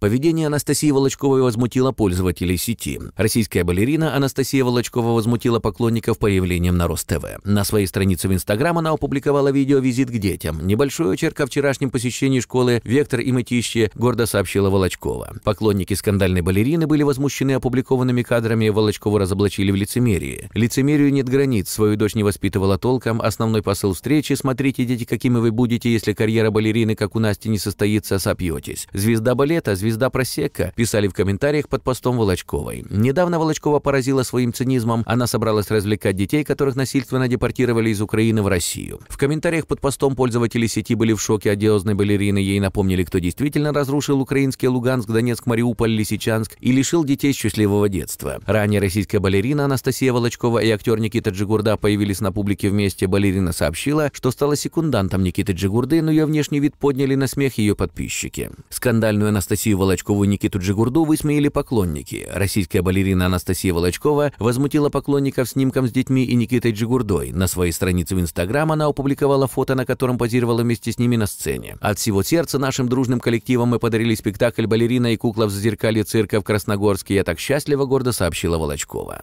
Поведение Анастасии Волочковой возмутило пользователей сети. Российская балерина Анастасия Волочкова возмутила поклонников появлением на Роств. На своей странице в Инстаграм она опубликовала видео «Визит к детям». Небольшой очерк о вчерашнем посещении школы «Вектор и Мытище» гордо сообщила Волочкова. Поклонники скандальной балерины были возмущены опубликованными кадрами, Волочкову разоблачили в лицемерии. Лицемерию нет границ, свою дочь не воспитывала толком, основной посыл встречи «Смотрите, дети, какими вы будете, если карьера балерины, как у Насти, не состоится, сопьетесь». Звезда балета, звезда звезда просека», писали в комментариях под постом Волочковой. Недавно Волочкова поразила своим цинизмом. Она собралась развлекать детей, которых насильственно депортировали из Украины в Россию. В комментариях под постом пользователи сети были в шоке одиозной балерины. Ей напомнили, кто действительно разрушил украинский Луганск, Донецк, Мариуполь, Лисичанск и лишил детей счастливого детства. Ранее российская балерина Анастасия Волочкова и актер Никита Джигурда появились на публике вместе. Балерина сообщила, что стала секундантом Никиты Джигурды, но ее внешний вид подняли на смех ее подписчики. Скандальную Анастасию Волочкову Никиту Джигурду высмеяли поклонники. Российская балерина Анастасия Волочкова возмутила поклонников снимком с детьми и Никитой Джигурдой. На своей странице в Инстаграм она опубликовала фото, на котором позировала вместе с ними на сцене. От всего сердца нашим дружным коллективом мы подарили спектакль «Балерина и кукла в зазеркалье цирка в Красногорске». Я так счастлива, гордо сообщила Волочкова.